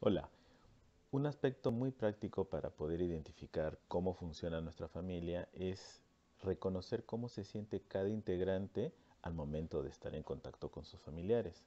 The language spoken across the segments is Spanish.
Hola, un aspecto muy práctico para poder identificar cómo funciona nuestra familia es reconocer cómo se siente cada integrante al momento de estar en contacto con sus familiares.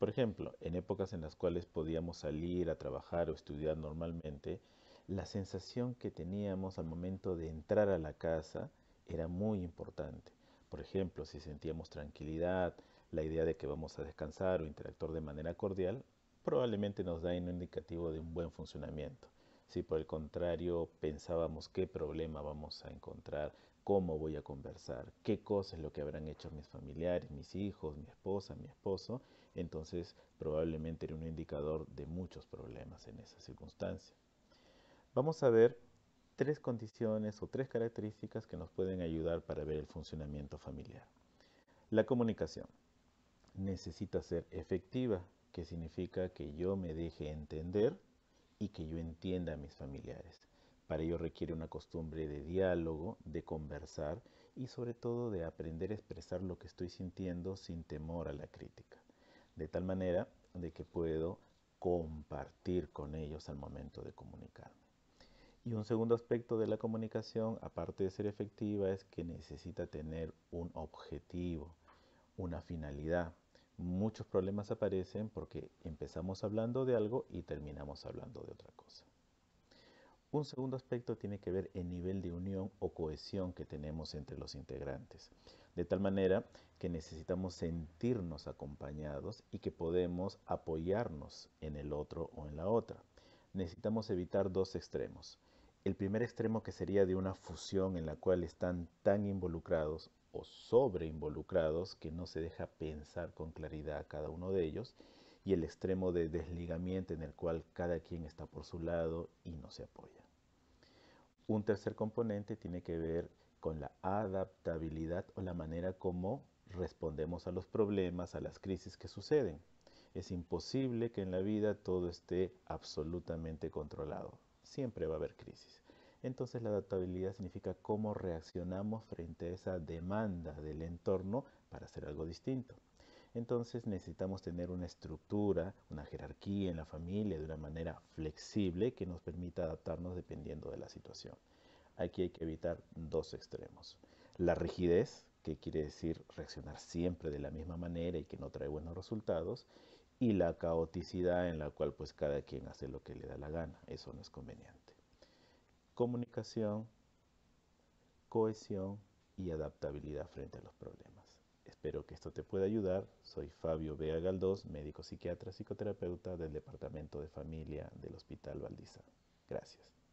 Por ejemplo, en épocas en las cuales podíamos salir a trabajar o estudiar normalmente, la sensación que teníamos al momento de entrar a la casa era muy importante. Por ejemplo, si sentíamos tranquilidad, la idea de que vamos a descansar o interactuar de manera cordial, probablemente nos da un indicativo de un buen funcionamiento. Si por el contrario pensábamos qué problema vamos a encontrar, cómo voy a conversar, qué cosas lo que habrán hecho mis familiares, mis hijos, mi esposa, mi esposo, entonces probablemente era un indicador de muchos problemas en esa circunstancia. Vamos a ver tres condiciones o tres características que nos pueden ayudar para ver el funcionamiento familiar. La comunicación necesita ser efectiva, que significa que yo me deje entender y que yo entienda a mis familiares. Para ello requiere una costumbre de diálogo, de conversar y sobre todo de aprender a expresar lo que estoy sintiendo sin temor a la crítica. De tal manera de que puedo compartir con ellos al momento de comunicarme. Y un segundo aspecto de la comunicación, aparte de ser efectiva, es que necesita tener un objetivo, una finalidad muchos problemas aparecen porque empezamos hablando de algo y terminamos hablando de otra cosa. Un segundo aspecto tiene que ver el nivel de unión o cohesión que tenemos entre los integrantes, de tal manera que necesitamos sentirnos acompañados y que podemos apoyarnos en el otro o en la otra. Necesitamos evitar dos extremos. El primer extremo que sería de una fusión en la cual están tan involucrados o sobre involucrados que no se deja pensar con claridad a cada uno de ellos y el extremo de desligamiento en el cual cada quien está por su lado y no se apoya. Un tercer componente tiene que ver con la adaptabilidad o la manera como respondemos a los problemas, a las crisis que suceden. Es imposible que en la vida todo esté absolutamente controlado. Siempre va a haber crisis. Entonces la adaptabilidad significa cómo reaccionamos frente a esa demanda del entorno para hacer algo distinto. Entonces necesitamos tener una estructura, una jerarquía en la familia de una manera flexible que nos permita adaptarnos dependiendo de la situación. Aquí hay que evitar dos extremos. La rigidez, que quiere decir reaccionar siempre de la misma manera y que no trae buenos resultados, y la caoticidad en la cual pues cada quien hace lo que le da la gana. Eso no es conveniente comunicación, cohesión y adaptabilidad frente a los problemas. Espero que esto te pueda ayudar. Soy Fabio Vega Galdós, médico psiquiatra psicoterapeuta del Departamento de Familia del Hospital Valdiza. Gracias.